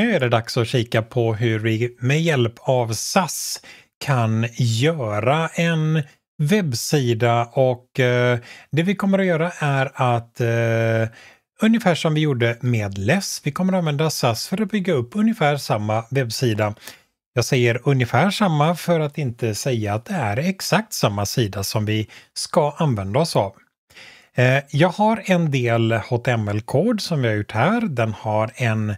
nu är det dags att kika på hur vi med hjälp av SAS kan göra en webbsida och eh, det vi kommer att göra är att eh, ungefär som vi gjorde med LESS, vi kommer att använda SAS för att bygga upp ungefär samma webbsida. Jag säger ungefär samma för att inte säga att det är exakt samma sida som vi ska använda oss av. Eh, jag har en del HTML-kod som jag har gjort här. Den har en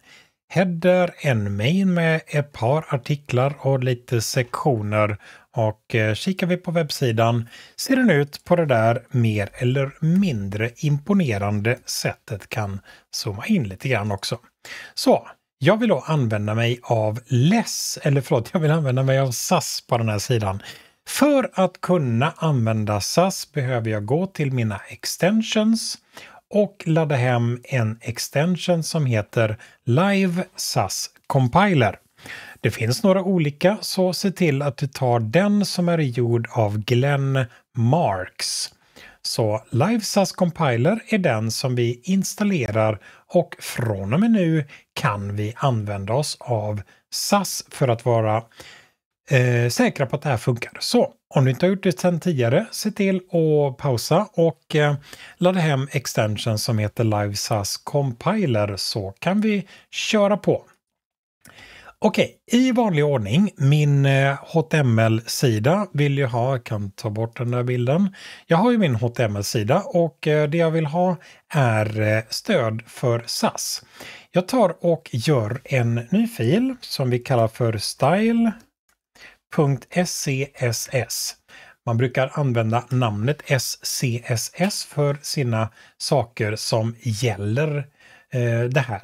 header, en main med ett par artiklar och lite sektioner. Och eh, kikar vi på webbsidan ser den ut på det där mer eller mindre imponerande sättet kan zooma in lite grann också. Så jag vill då använda mig av LESS, eller förlåt, jag vill använda mig av SAS på den här sidan. För att kunna använda SAS behöver jag gå till mina extensions och ladda hem en extension som heter Live SAS Compiler. Det finns några olika, så se till att du tar den som är gjord av Glenn Marks. Så Live SAS Compiler är den som vi installerar och från och med nu kan vi använda oss av SAS för att vara eh, säkra på att det här funkar. Så om du inte har gjort det sedan tidigare, se till att pausa och eh, ladda hem extension som heter LiveSAS Compiler så kan vi köra på. Okej, i vanlig ordning, min HTML-sida eh, vill jag ha, jag kan ta bort den där bilden. Jag har ju min HTML-sida och eh, det jag vill ha är stöd för SAS. Jag tar och gör en ny fil som vi kallar för style .scss. Man brukar använda namnet SCSS för sina saker som gäller eh, det här.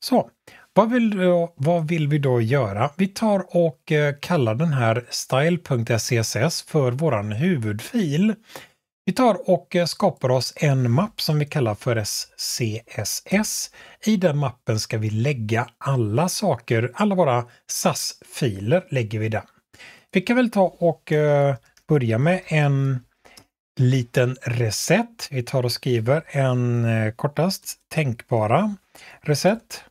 Så vad vill, vad vill, vi då göra? Vi tar och eh, kallar den här style.scss för våran huvudfil. Vi tar och eh, skapar oss en mapp som vi kallar för SCSS. I den mappen ska vi lägga alla saker, alla våra SAS-filer lägger vi där. Vi kan väl ta och eh, börja med en liten recept. Vi tar och skriver en eh, kortast tänkbara recept.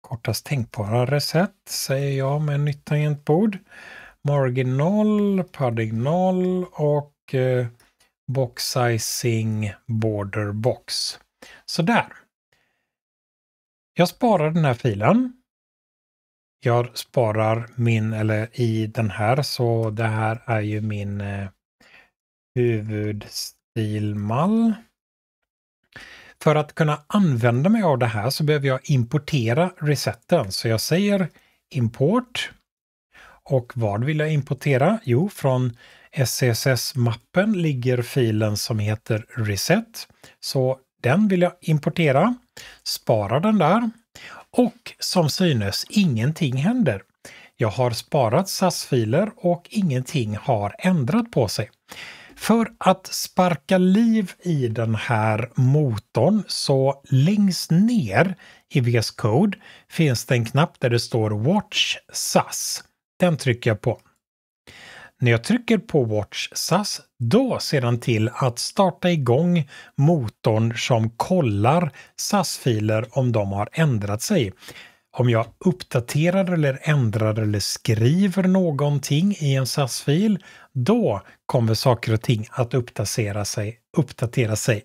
Kortast tänkbara recept säger jag med nytt tangentbord. Margin 0, padding 0 och eh, box sizing border box. Sådär. Jag sparar den här filen jag sparar min, eller i den här, så det här är ju min eh, huvudstilmall. För att kunna använda mig av det här så behöver jag importera resetten. Så jag säger import. Och vad vill jag importera? Jo, från SCSS-mappen ligger filen som heter reset. Så den vill jag importera. Spara den där. Och som synes, ingenting händer. Jag har sparat SAS-filer och ingenting har ändrat på sig. För att sparka liv i den här motorn så längst ner i VS Code finns det en knapp där det står Watch SAS. Den trycker jag på. När jag trycker på Watch SAS, då ser den till att starta igång motorn som kollar SAS-filer om de har ändrat sig. Om jag uppdaterar eller ändrar eller skriver någonting i en SAS-fil, då kommer saker och ting att uppdatera sig, uppdatera sig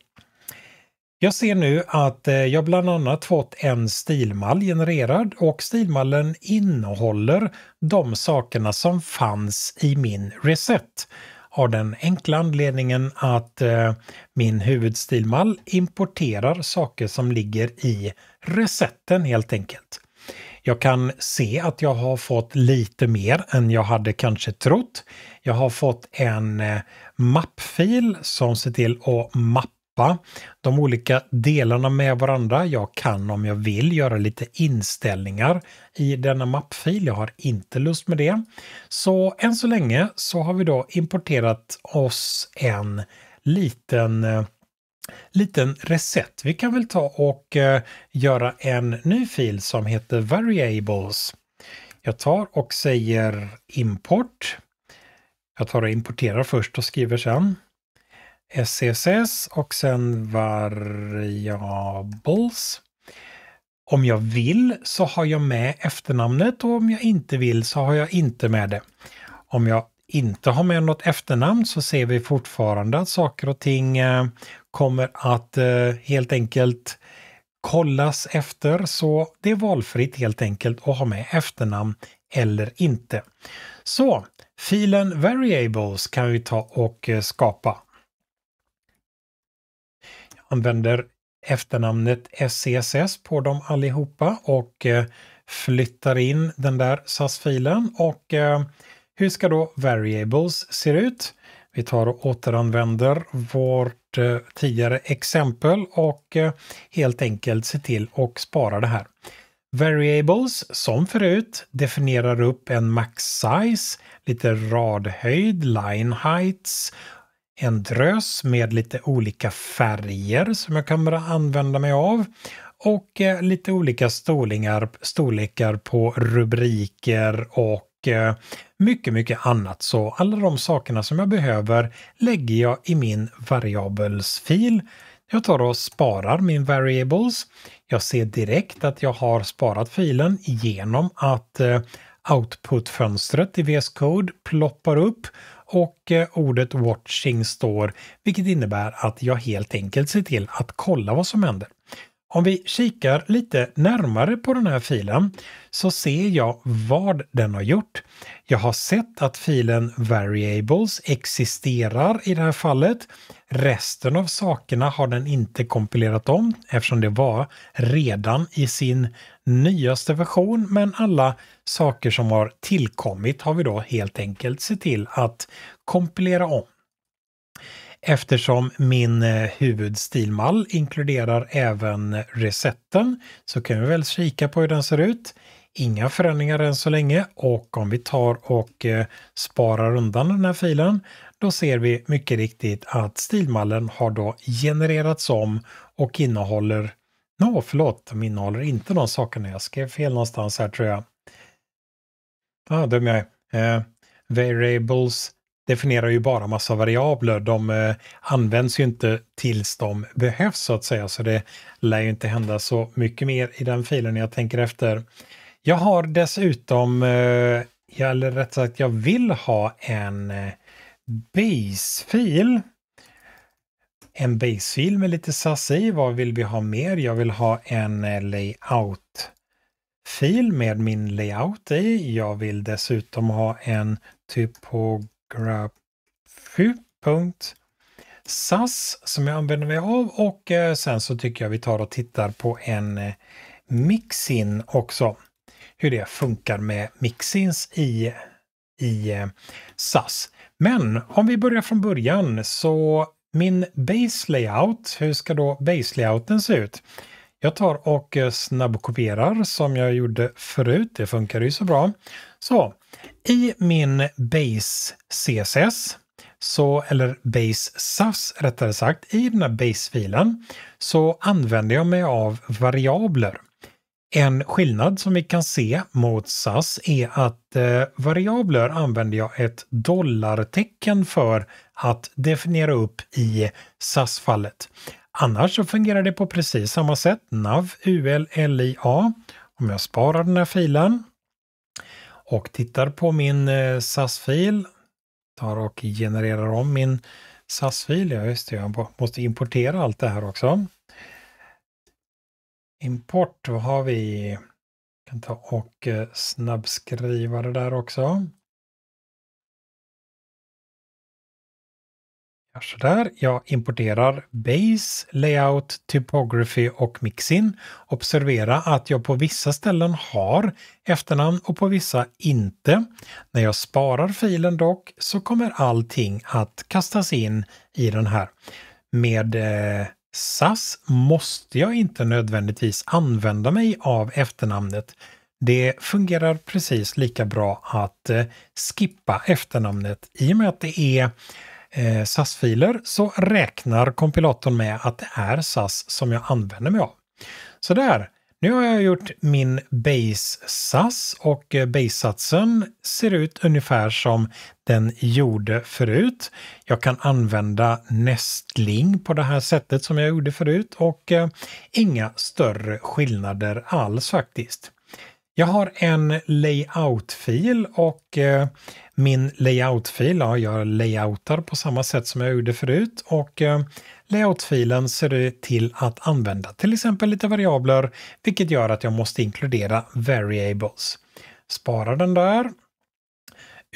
jag ser nu att eh, jag bland annat fått en stilmall genererad och stilmallen innehåller de sakerna som fanns i min reset av den enkla anledningen att eh, min huvudstilmall importerar saker som ligger i resetten helt enkelt. Jag kan se att jag har fått lite mer än jag hade kanske trott. Jag har fått en eh, mappfil som ser till att mappa ihoppa de olika delarna med varandra. Jag kan om jag vill göra lite inställningar i denna mappfil. Jag har inte lust med det. Så än så länge så har vi då importerat oss en liten eh, liten reset. Vi kan väl ta och eh, göra en ny fil som heter variables. Jag tar och säger import. Jag tar och importerar först och skriver sen. SCSS och sen variables. Om jag vill så har jag med efternamnet och om jag inte vill så har jag inte med det. Om jag inte har med något efternamn så ser vi fortfarande att saker och ting eh, kommer att eh, helt enkelt kollas efter så det är valfritt helt enkelt att ha med efternamn eller inte. Så filen variables kan vi ta och eh, skapa använder efternamnet SCSS på dem allihopa och eh, flyttar in den där SAS-filen. Och eh, hur ska då variables se ut? Vi tar och återanvänder vårt eh, tidigare exempel och helt enkelt se till och spara det här. Variables, som förut, definierar upp en max size, lite radhöjd, line heights en drös med lite olika färger som jag kommer att använda mig av och eh, lite olika storlingar, storlekar på rubriker och eh, mycket, mycket annat. Så alla de sakerna som jag behöver lägger jag i min variables-fil. Jag tar och sparar min variables. Jag ser direkt att jag har sparat filen genom att eh, Output-fönstret i VS Code ploppar upp och eh, ordet watching står, vilket innebär att jag helt enkelt ser till att kolla vad som händer. Om vi kikar lite närmare på den här filen så ser jag vad den har gjort. Jag har sett att filen variables existerar i det här fallet. Resten av sakerna har den inte kompilerat om eftersom det var redan i sin nyaste version men alla saker som har tillkommit har vi då helt enkelt sett till att kompilera om. Eftersom min eh, huvudstilmall inkluderar även resetten så kan vi väl kika på hur den ser ut. Inga förändringar än så länge och om vi tar och eh, sparar undan den här filen då ser vi mycket riktigt att stilmallen har då genererats om och innehåller, nå no, förlåt, de innehåller inte de sakerna. Jag skrev fel någonstans här tror jag. Ja, ah, dum jag är. Eh, variables definierar ju bara massa variabler. De eh, används ju inte tills de behövs så att säga, så det lär ju inte hända så mycket mer i den filen jag tänker efter. Jag har dessutom, eh, eller rätt sagt jag vill ha en eh, basefil. En basefil med lite SAS i. Vad vill vi ha mer? Jag vill ha en eh, layout fil med min layout i. Jag vill dessutom ha en typ på graphu.sas som jag använder mig av och eh, sen så tycker jag vi tar och tittar på en eh, mixin också. Hur det funkar med mixins i, i eh, SAS. Men om vi börjar från början så min base layout, hur ska då base layouten se ut? Jag tar och snabbkopierar som jag gjorde förut, det funkar ju så bra. Så, i min base CSS, så, eller base SAS rättare sagt, i den här base-filen så använder jag mig av variabler. En skillnad som vi kan se mot SAS är att eh, variabler använder jag ett dollartecken för att definiera upp i SAS-fallet. Annars så fungerar det på precis samma sätt, nav, ul, lia. Om jag sparar den här filen och tittar på min eh, SAS-fil. Tar och genererar om min SAS-fil. Ja, just det, jag måste importera allt det här också. Import, vad har vi? Jag kan ta och eh, snabbskriva det där också. sådär. Jag importerar Base, Layout, Typography och Mixin. Observera att jag på vissa ställen har efternamn och på vissa inte. När jag sparar filen dock så kommer allting att kastas in i den här. Med eh, SAS måste jag inte nödvändigtvis använda mig av efternamnet. Det fungerar precis lika bra att eh, skippa efternamnet i och med att det är eh, SAS-filer så räknar kompilatorn med att det är SAS som jag använder mig av. Så där, nu har jag gjort min base SAS och eh, base-satsen ser ut ungefär som den gjorde förut. Jag kan använda Nestling på det här sättet som jag gjorde förut och eh, inga större skillnader alls faktiskt. Jag har en layout-fil och eh, min layoutfil. Ja, jag layoutar på samma sätt som jag gjorde förut och eh, layoutfilen ser till att använda till exempel lite variabler, vilket gör att jag måste inkludera variables. Spara den där.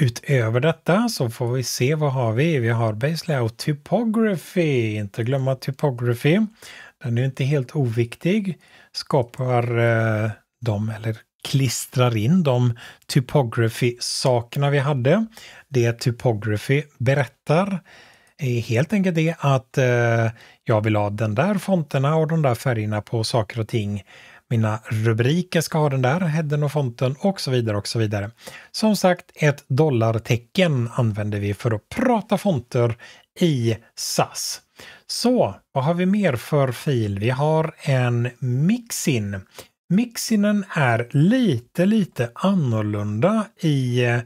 Utöver detta så får vi se vad har vi? Vi har base layout typography, inte glömma typography. Den är inte helt oviktig, skapar eh, de eller klistrar in de typography-sakerna vi hade. Det typography berättar är helt enkelt det att eh, jag vill ha den där fonterna och de där färgerna på saker och ting. Mina rubriker ska ha den där headen och fonten och så vidare och så vidare. Som sagt, ett dollartecken använder vi för att prata fonter i SAS. Så vad har vi mer för fil? Vi har en mixin. Mixinen är lite, lite annorlunda i eh,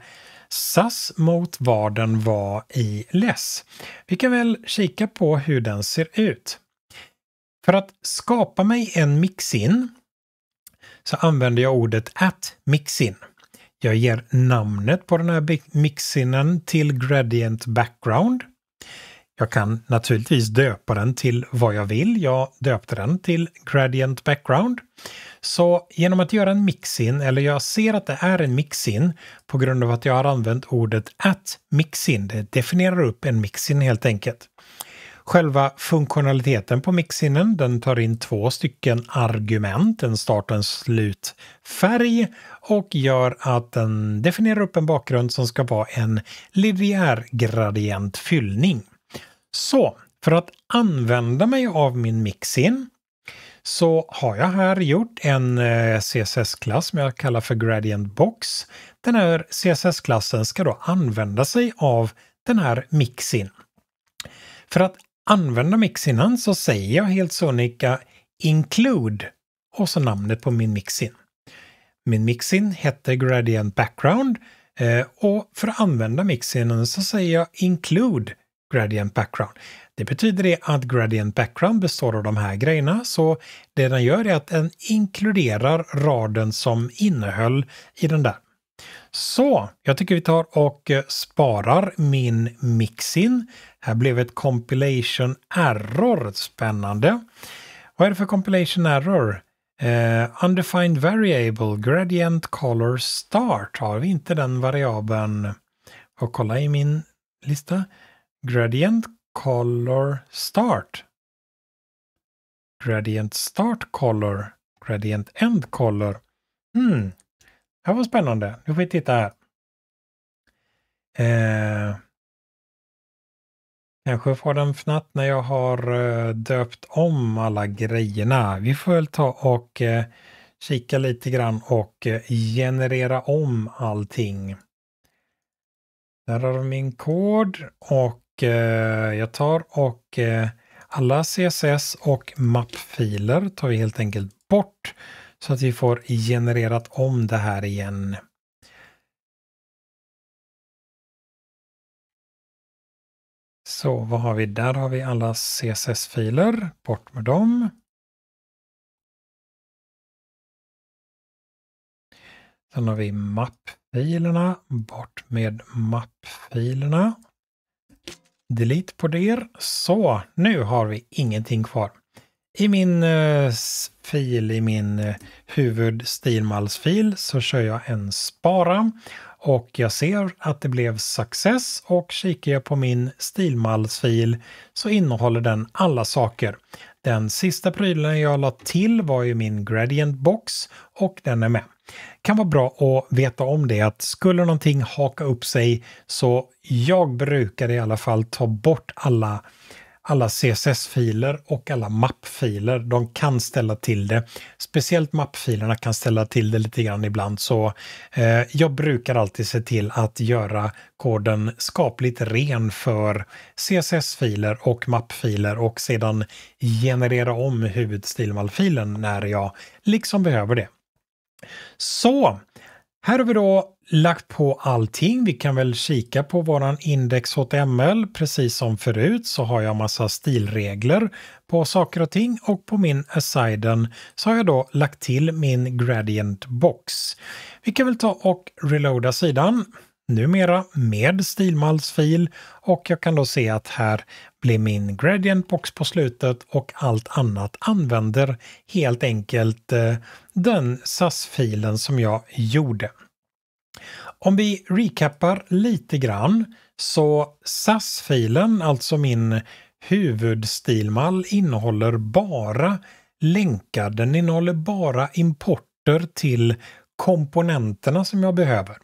SAS mot vad den var i LESS. Vi kan väl kika på hur den ser ut. För att skapa mig en mixin så använder jag ordet at mixin. Jag ger namnet på den här mixinen till gradient background. Jag kan naturligtvis döpa den till vad jag vill. Jag döpte den till Gradient Background. Så genom att göra en mixin, eller jag ser att det är en mixin på grund av att jag har använt ordet at mixin. Det definierar upp en mixin helt enkelt. Själva funktionaliteten på mixinen, den tar in två stycken argument, en start och en slutfärg och gör att den definierar upp en bakgrund som ska vara en linjär gradient fyllning. Så, för att använda mig av min mixin så har jag här gjort en eh, CSS-klass som jag kallar för Gradient Box. Den här CSS-klassen ska då använda sig av den här mixin. För att använda mixinen så säger jag helt sonika include och så namnet på min mixin. Min mixin heter Gradient Background eh, och för att använda mixinen så säger jag include gradient background. Det betyder det att gradient background består av de här grejerna, så det den gör är att den inkluderar raden som innehöll i den där. Så jag tycker vi tar och eh, sparar min mixin. Här blev ett compilation error. Spännande. Vad är det för compilation error? Uh, undefined variable gradient color start. Har vi inte den variabeln? Och kolla i min lista. Gradient Color Start. Gradient Start Color. Gradient End Color. Mm. Det här var spännande. Nu får vi titta här. Eh, kanske får den fnatt när jag har eh, döpt om alla grejerna. Vi får väl ta och eh, kika lite grann och eh, generera om allting. Där har vi min kod och Eh, jag tar och eh, alla CSS och mappfiler tar vi helt enkelt bort så att vi får genererat om det här igen. Så vad har vi? Där har vi alla CSS-filer. Bort med dem. Sen har vi mappfilerna. Bort med mappfilerna. Delete på det. Så, nu har vi ingenting kvar. I min eh, fil, i min eh, huvudstilmallsfil så kör jag en spara och jag ser att det blev success och kikar jag på min stilmallsfil så innehåller den alla saker. Den sista prylen jag la till var ju min gradient box och den är med kan vara bra att veta om det att skulle någonting haka upp sig så jag brukar i alla fall ta bort alla alla CSS-filer och alla mappfiler. De kan ställa till det. Speciellt mappfilerna kan ställa till det lite grann ibland, så eh, jag brukar alltid se till att göra koden skapligt ren för CSS-filer och mappfiler och sedan generera om huvudstilmallfilen när jag liksom behöver det. Så här har vi då lagt på allting. Vi kan väl kika på våran index.html. Precis som förut så har jag massa stilregler på saker och ting och på min asiden så har jag då lagt till min gradient box. Vi kan väl ta och reloada sidan numera med stilmallsfil och jag kan då se att här blir min gradient box på slutet och allt annat använder helt enkelt eh, den SAS-filen som jag gjorde. Om vi recappar lite grann så SAS-filen, alltså min huvudstilmall, innehåller bara länkar. Den innehåller bara importer till komponenterna som jag behöver.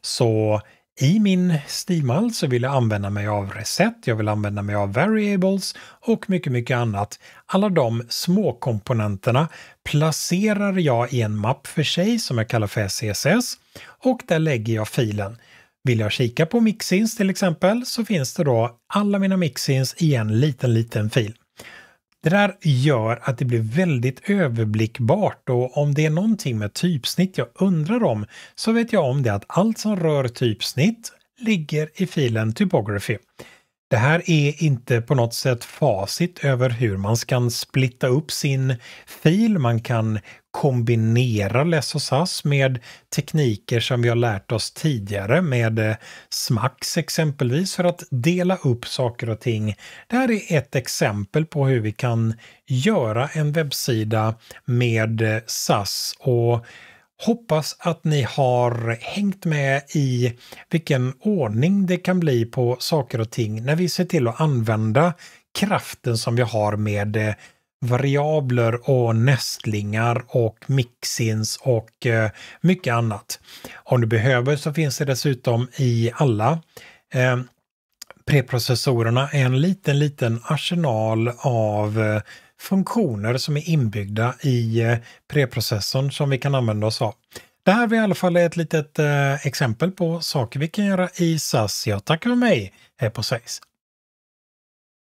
Så i min stilmall så vill jag använda mig av reset, jag vill använda mig av variables och mycket, mycket annat. Alla de små komponenterna placerar jag i en mapp för sig som jag kallar för CSS och där lägger jag filen. Vill jag kika på mixins till exempel så finns det då alla mina mixins i en liten, liten fil. Det där gör att det blir väldigt överblickbart och om det är någonting med typsnitt jag undrar om så vet jag om det att allt som rör typsnitt ligger i filen Typography. Det här är inte på något sätt facit över hur man kan splitta upp sin fil. Man kan kombinera Less och SAS med tekniker som vi har lärt oss tidigare med eh, SMAX exempelvis för att dela upp saker och ting. Det här är ett exempel på hur vi kan göra en webbsida med eh, SAS och Hoppas att ni har hängt med i vilken ordning det kan bli på saker och ting när vi ser till att använda kraften som vi har med eh, variabler och nästlingar och mixins och eh, mycket annat. Om du behöver så finns det dessutom i alla eh, preprocessorerna en liten, liten arsenal av funktioner som är inbyggda i eh, preprocessorn som vi kan använda oss av. Det här var i alla fall ett litet eh, exempel på saker vi kan göra i SAS. Jag tackar för mig, här på Sveriges.